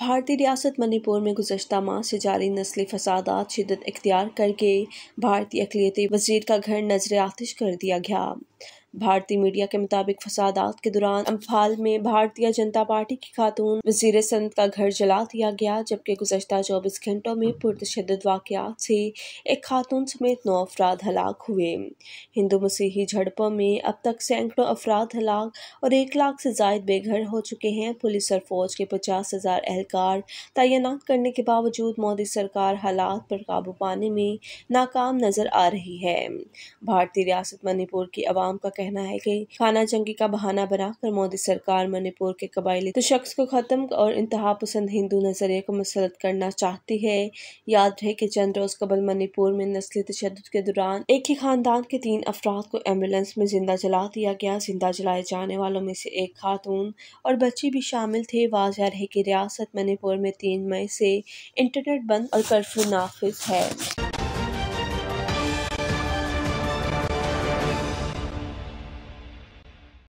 भारतीय रियासत मणिपुर में गुजशत माह से जारी नस्ली फसादात शिदत इख्तियार करके भारतीय अकलीति वजीर का घर नजर आतिश कर दिया गया भारतीय मीडिया के मुताबिक फसादात के दौरान अम्फाल में भारतीय जनता पार्टी की खातून वजीर संत का घर जला दिया गया जबकि गुजशत चौबीस घंटों में पुरतशद वाकत से एक खातून समेत नौ अफराद हलाक हुए हिंदू मसीही झड़पों में अब तक सैकड़ों अफराद हलाक और एक लाख से जायद बेघर हो चुके हैं पुलिस और फौज के पचास हजार एहलकार तैनात करने के बावजूद मोदी सरकार हालात पर काबू पाने में नाकाम नजर आ रही है भारतीय रियासत मणिपुर की आवाम का कहना है कि खाना जंगी का बहाना बनाकर मोदी सरकार मणिपुर के कबाइली तो शख्स को खत्म और इंतहा पसंद हिंदू नजरिए को मसरत करना चाहती है याद रहे कि चंद रोज कबल मणिपुर में नस्ली तशद के दौरान एक ही खानदान के तीन अफराद को एम्बुलेंस में जिंदा जला दिया गया जिंदा जलाए जाने वालों में से एक खातून और बच्ची भी शामिल थे वाजह रहे की रियासत मणिपुर में तीन मई से इंटरनेट बंद और कर्फ्यू नाफिज है